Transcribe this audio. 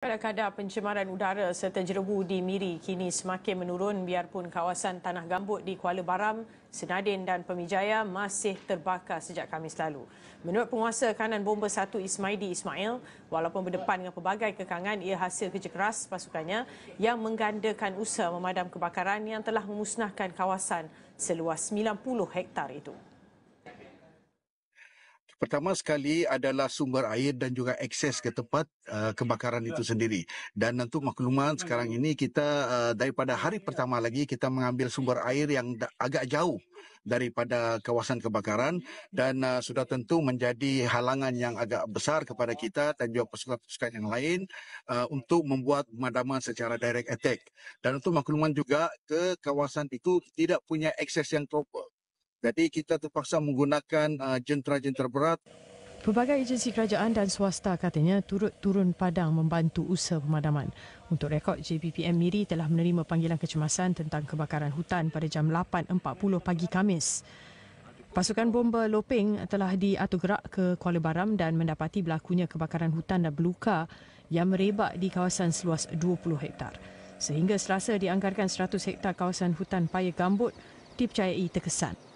Kadar-kadar pencemaran udara serta jerebu di Miri kini semakin menurun biarpun kawasan tanah gambut di Kuala Baram, Senadin dan Pemijaya masih terbakar sejak Khamis lalu. Menurut penguasa kanan bomba satu Ismaidi Ismail, walaupun berdepan dengan pelbagai kekangan, ia hasil kerja keras pasukannya yang menggandakan usaha memadam kebakaran yang telah memusnahkan kawasan seluas 90 hektar itu. Pertama sekali adalah sumber air dan juga akses ke tempat uh, kebakaran itu sendiri. Dan tentu makluman sekarang hmm. ini kita uh, daripada hari pertama lagi kita mengambil sumber air yang agak jauh daripada kawasan kebakaran dan uh, sudah tentu menjadi halangan yang agak besar kepada kita dan juga pasukan-pasukan yang lain uh, untuk membuat pemadaman secara direct attack. Dan untuk makluman juga ke kawasan itu tidak punya akses yang proper jadi kita terpaksa menggunakan uh, jentera-jentera berat. Pelbagai agensi kerajaan dan swasta katanya turut turun padang membantu usaha pemadaman. Untuk rekod, JPPM Miri telah menerima panggilan kecemasan tentang kebakaran hutan pada jam 8.40 pagi Kamis. Pasukan bomba Loping telah diatur gerak ke Kuala Baram dan mendapati berlakunya kebakaran hutan dan beluka yang merebak di kawasan seluas 20 hektar. Sehingga selasa dianggarkan 100 hektar kawasan hutan paya gambut dipercayai terkesan.